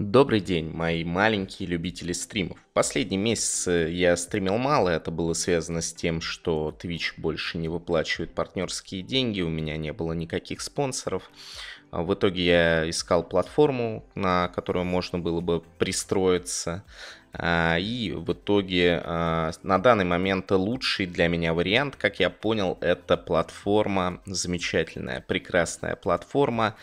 Добрый день, мои маленькие любители стримов. Последний месяц э, я стримил мало, это было связано с тем, что Twitch больше не выплачивает партнерские деньги, у меня не было никаких спонсоров. А в итоге я искал платформу, на которую можно было бы пристроиться. А, и в итоге а, на данный момент лучший для меня вариант, как я понял, это платформа, замечательная, прекрасная платформа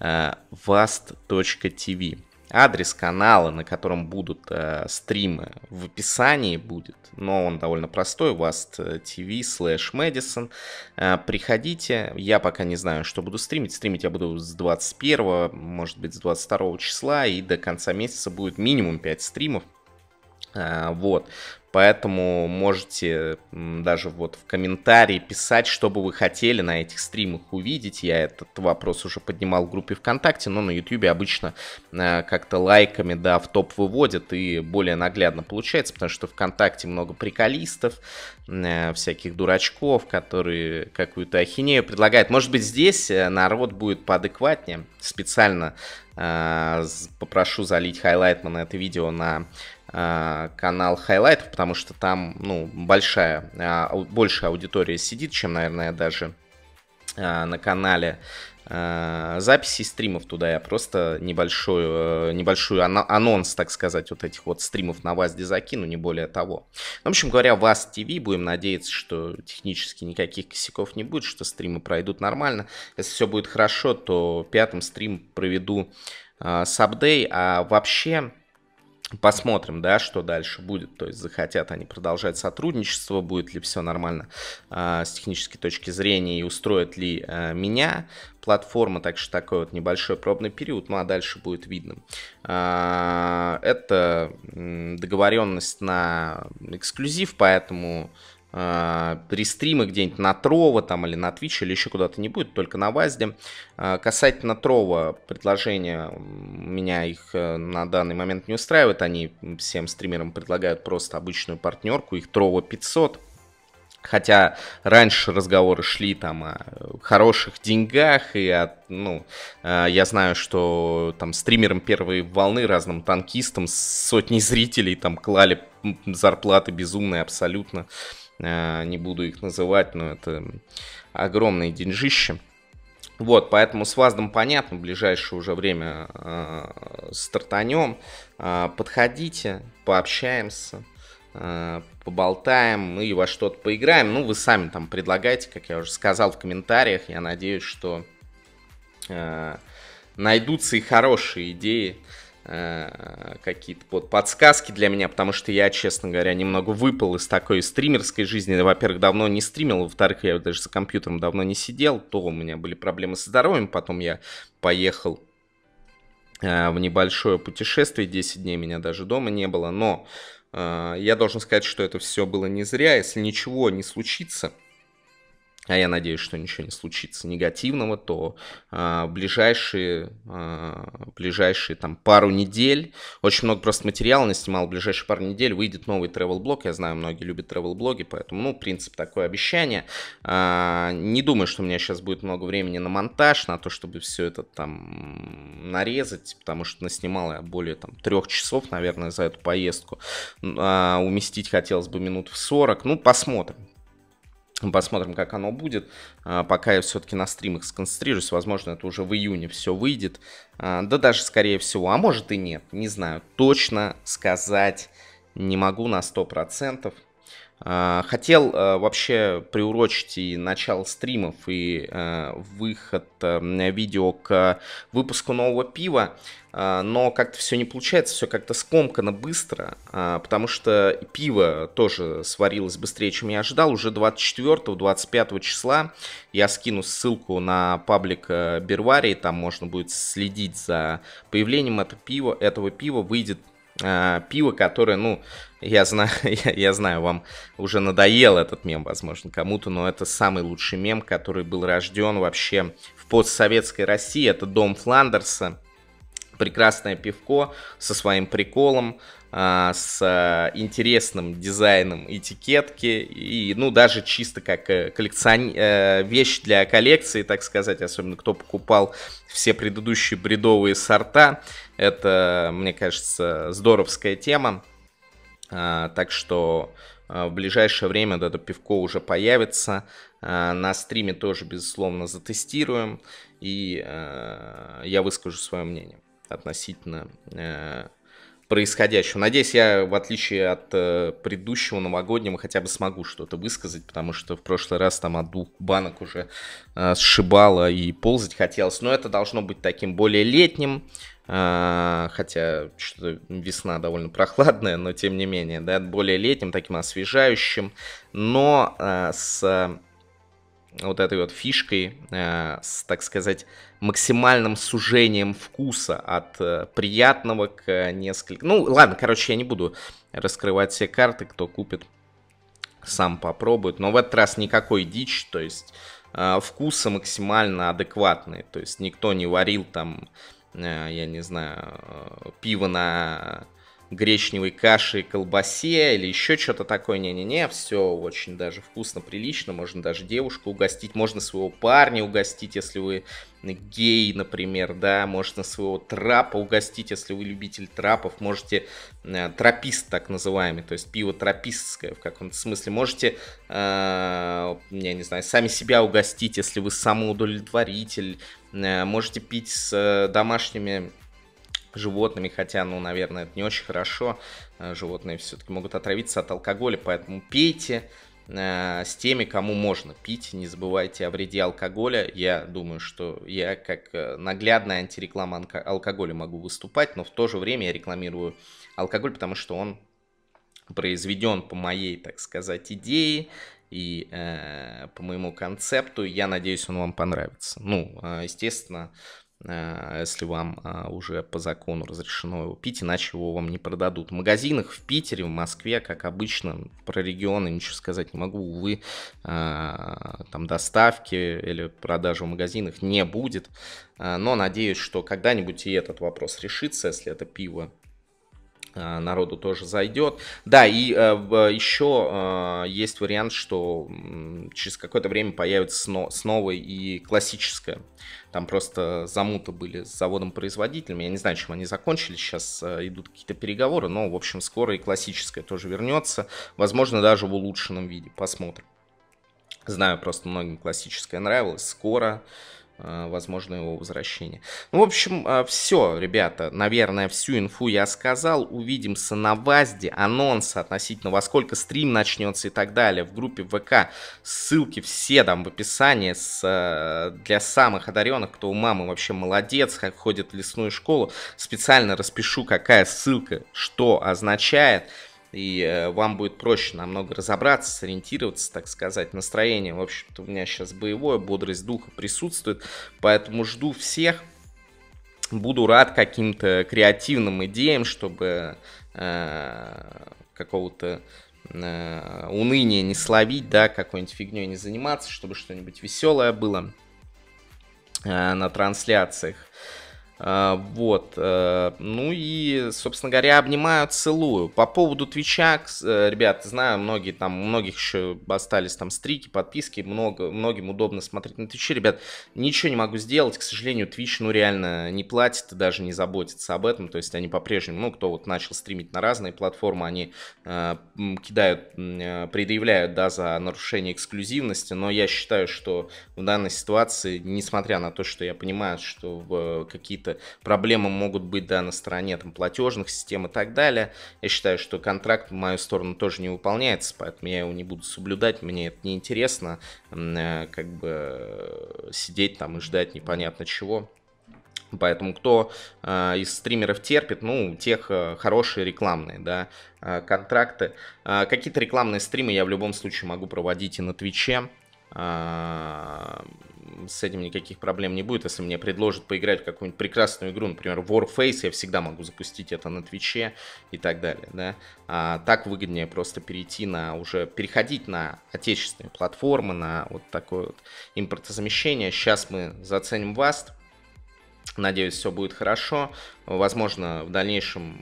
vast.tv. Адрес канала, на котором будут э, стримы, в описании будет, но он довольно простой, vast.tv slash medicine. Э, приходите, я пока не знаю, что буду стримить. Стримить я буду с 21, может быть, с 22 числа, и до конца месяца будет минимум 5 стримов. А, вот. Поэтому можете даже вот в комментарии писать, что бы вы хотели на этих стримах увидеть. Я этот вопрос уже поднимал в группе ВКонтакте, но на Ютубе обычно а, как-то лайками, да, в топ выводят и более наглядно получается, потому что ВКонтакте много приколистов, а, всяких дурачков, которые какую-то ахинею предлагают. Может быть, здесь э, народ будет поадекватнее. Специально попрошу залить хайлайтман это видео на Э, канал хайлайтов, потому что там, ну, большая, а, больше аудитория сидит, чем, наверное, даже э, на канале э, записи стримов туда. Я просто небольшую, небольшую анонс, так сказать, вот этих вот стримов на ВАЗДе закину, не более того. Ну, в общем говоря, ВАЗ ТВ, будем надеяться, что технически никаких косяков не будет, что стримы пройдут нормально. Если все будет хорошо, то пятым стрим проведу с апдей, а вообще Посмотрим, да, что дальше будет. То есть захотят они продолжать сотрудничество, будет ли все нормально э, с технической точки зрения и устроит ли э, меня платформа. Так что такой вот небольшой пробный период, ну а дальше будет видно. А, это договоренность на эксклюзив, поэтому при э, рестримы где-нибудь на Трово там или на Твиче или еще куда-то не будет, только на Вазде. Э, касательно Трово, предложения меня их э, на данный момент не устраивает Они всем стримерам предлагают просто обычную партнерку, их Трово 500. Хотя раньше разговоры шли там о хороших деньгах, и о, ну, я знаю, что там стримерам первой волны, разным танкистам, сотни зрителей там клали зарплаты безумные абсолютно. Э, не буду их называть, но это огромные деньжища. Вот, поэтому с ВАЗДом понятно, в ближайшее уже время э, стартанем. Э, подходите, пообщаемся, э, поболтаем и во что-то поиграем. Ну, вы сами там предлагайте, как я уже сказал в комментариях. Я надеюсь, что э, найдутся и хорошие идеи Э, какие-то подсказки для меня, потому что я, честно говоря, немного выпал из такой стримерской жизни. Во-первых, давно не стримил, во-вторых, я даже за компьютером давно не сидел, то у меня были проблемы со здоровьем, потом я поехал э, в небольшое путешествие, 10 дней меня даже дома не было, но э, я должен сказать, что это все было не зря, если ничего не случится – а я надеюсь, что ничего не случится негативного, то э, ближайшие, э, ближайшие там пару недель, очень много просто материала наснимал, в ближайшие пару недель выйдет новый travel блог я знаю, многие любят travel блоги поэтому, ну, принцип такое обещание. Э, не думаю, что у меня сейчас будет много времени на монтаж, на то, чтобы все это там нарезать, потому что наснимал я более там трех часов, наверное, за эту поездку. Э, уместить хотелось бы минут в 40, ну, посмотрим, Посмотрим, как оно будет. А, пока я все-таки на стримах сконцентрируюсь. Возможно, это уже в июне все выйдет. А, да даже, скорее всего, а может и нет. Не знаю. Точно сказать не могу на 100%. А, хотел э, вообще приурочить и начало стримов, и э, выход э, видео к выпуску нового пива, а, но как-то все не получается, все как-то скомкано быстро, а, потому что пиво тоже сварилось быстрее, чем я ожидал. Уже 24-25 числа я скину ссылку на паблик Бервари, там можно будет следить за появлением этого пива, этого пива выйдет э, пиво, которое, ну, я знаю, я, я знаю, вам уже надоел этот мем, возможно, кому-то, но это самый лучший мем, который был рожден вообще в постсоветской России. Это дом Фландерса прекрасное пивко со своим приколом, а, с э, интересным дизайном этикетки и, ну, даже чисто как э, коллекцион... Э, вещь для коллекции, так сказать, особенно кто покупал все предыдущие бредовые сорта. Это, мне кажется, здоровская тема. А, так что в ближайшее время это пивко уже появится. А, на стриме тоже, безусловно, затестируем. И я выскажу свое мнение относительно происходящего. Надеюсь, я, в отличие от э, предыдущего новогоднего, хотя бы смогу что-то высказать, потому что в прошлый раз там от двух банок уже э, сшибало и ползать хотелось. Но это должно быть таким более летним, э, хотя что то весна довольно прохладная, но тем не менее, да, более летним, таким освежающим, но э, с вот этой вот фишкой, э, с, так сказать, максимальным сужением вкуса от э, приятного к нескольким... Ну, ладно, короче, я не буду раскрывать все карты, кто купит, сам попробует. Но в этот раз никакой дичь, то есть э, вкусы максимально адекватные. То есть никто не варил там, э, я не знаю, э, пиво на гречневой каши, колбасе или еще что-то такое. Не-не-не, все очень даже вкусно, прилично. Можно даже девушку угостить, можно своего парня угостить, если вы гей, например, да, можно своего трапа угостить, если вы любитель трапов, можете э, тропист так называемый, то есть пиво тропистское в каком-то смысле, можете, э, я не знаю, сами себя угостить, если вы самоудовлетворитель, э, можете пить с э, домашними животными, хотя, ну, наверное, это не очень хорошо. Э, животные все-таки могут отравиться от алкоголя, поэтому пейте э, с теми, кому можно пить. Не забывайте о вреде алкоголя. Я думаю, что я как э, наглядная антиреклама алкоголя могу выступать, но в то же время я рекламирую алкоголь, потому что он произведен по моей, так сказать, идее и э, по моему концепту. Я надеюсь, он вам понравится. Ну, естественно, Э, если вам а, уже по закону разрешено его пить, иначе его вам не продадут. В магазинах в Питере, в Москве, как обычно, про регионы ничего сказать не могу, увы, а, там доставки или продажи в магазинах не будет, а, но надеюсь, что когда-нибудь и этот вопрос решится, если это пиво Э, народу тоже зайдет. Да, и э, еще э, есть вариант, что через какое-то время появится сно, снова и классическая. Там просто замуты были с заводом-производителем. Я не знаю, чем они закончились. Сейчас э, идут какие-то переговоры, но, в общем, скоро и классическая тоже вернется. Возможно, даже в улучшенном виде. Посмотрим. Знаю, просто многим классическая нравилась. Скоро Э, возможно его возвращение. Ну, в общем, э, все, ребята, наверное, всю инфу я сказал. Увидимся на ВАЗДе, анонс относительно во сколько стрим начнется и так далее в группе ВК. Ссылки все там в описании с, э, для самых одаренных, кто у мамы вообще молодец, как ходит в лесную школу. Специально распишу, какая ссылка что означает и э, вам будет проще намного разобраться, сориентироваться, так сказать. Настроение, в общем-то, у меня сейчас боевое, бодрость духа присутствует, поэтому жду всех. Буду рад каким-то креативным идеям, чтобы э, какого-то э, уныния не словить, да, какой-нибудь фигней не заниматься, чтобы что-нибудь веселое было э, на трансляциях. Э, а, вот. Э, ну и, собственно говоря, обнимаю, целую. По поводу Твича, э, ребят, знаю, многие там, у многих еще остались там стрики, подписки, много, многим удобно смотреть на Твиче. Ребят, ничего не могу сделать, к сожалению, Твич, ну, реально не платит и даже не заботится об этом. То есть они по-прежнему, ну, кто вот начал стримить на разные платформы, они э, кидают, э, предъявляют, да, за нарушение эксклюзивности, но я считаю, что в данной ситуации, несмотря на то, что я понимаю, что в э, какие-то какие-то проблемы могут быть, да, на стороне там платежных систем и так далее. Я считаю, что контракт в мою сторону тоже не выполняется, поэтому я его не буду соблюдать, мне это неинтересно, э, как бы э, сидеть там и ждать непонятно чего. Поэтому кто э, из стримеров терпит, ну, тех э, хорошие рекламные, да, э, контракты. Э, какие-то рекламные стримы я в любом случае могу проводить и на Твиче. Э, с этим никаких проблем не будет. Если мне предложат поиграть в какую-нибудь прекрасную игру, например, Warface, я всегда могу запустить это на Твиче и так далее, да. А так выгоднее просто перейти на уже, переходить на отечественные платформы, на вот такое вот импортозамещение. Сейчас мы заценим вас, Надеюсь, все будет хорошо. Возможно, в дальнейшем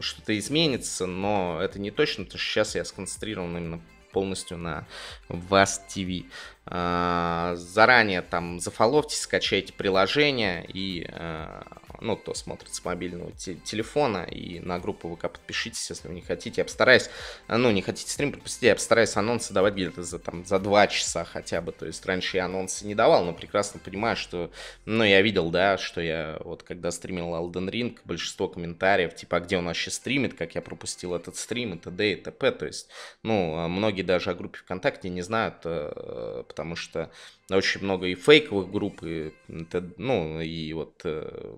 что-то изменится, но это не точно, потому что сейчас я сконцентрирован именно полностью на Vast TV. Э, заранее там зафоловьте, скачайте приложение и э, ну, кто смотрит с мобильного телефона, и на группу ВК подпишитесь, если вы не хотите. Я постараюсь, э, ну, не хотите стрим пропустить, я постараюсь анонсы давать где-то за, там, за два часа хотя бы. То есть раньше я анонсы не давал, но прекрасно понимаю, что, ну, я видел, да, что я вот когда стримил Elden Ring, большинство комментариев, типа, а где нас сейчас стримит, как я пропустил этот стрим, и т.д. и т.п. То есть, ну, а многие даже о группе ВКонтакте не знают, потому что очень много и фейковых групп, и, ну, и вот э,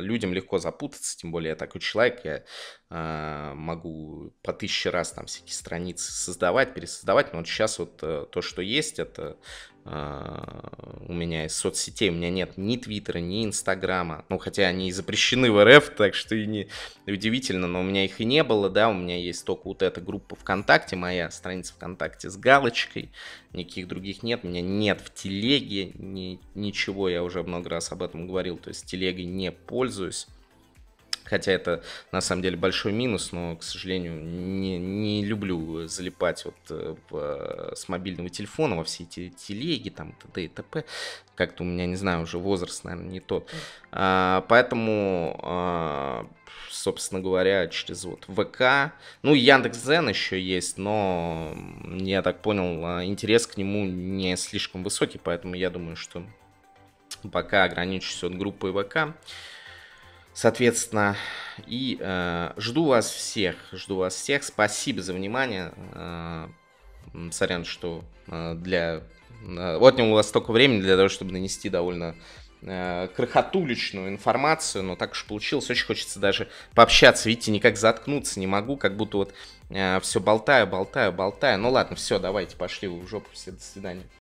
людям легко запутаться, тем более я такой человек, я э, могу по тысяче раз там всякие страницы создавать, пересоздавать, но вот сейчас вот э, то, что есть, это а, у меня из соцсетей. У меня нет ни Твиттера, ни Инстаграма. Ну, хотя они и запрещены в РФ, так что и не удивительно, но у меня их и не было, да. У меня есть только вот эта группа ВКонтакте, моя страница ВКонтакте с галочкой. Никаких других нет. У меня нет в телеге ни, ничего. Я уже много раз об этом говорил. То есть телегой не пользуюсь. Хотя это на самом деле большой минус, но, к сожалению, не, не люблю залипать вот э, в, э, с мобильного телефона во все эти телеги, там, т.д. и т.п. Как-то у меня, не знаю, уже возраст, наверное, не тот. А, поэтому, а, собственно говоря, через вот ВК, ну, Яндекс.Зен еще есть, но, я так понял, а, интерес к нему не слишком высокий, поэтому я думаю, что пока ограничусь от группы ВК. Соответственно, и э, жду вас всех, жду вас всех. Спасибо за внимание. Э, сорян, что э, для э, отнял у вас столько времени для того, чтобы нанести довольно э, крохотуличную информацию, но так уж получилось. Очень хочется даже пообщаться. Видите, никак заткнуться не могу, как будто вот э, все болтаю, болтаю, болтаю. Ну ладно, все, давайте, пошли в жопу все, до свидания.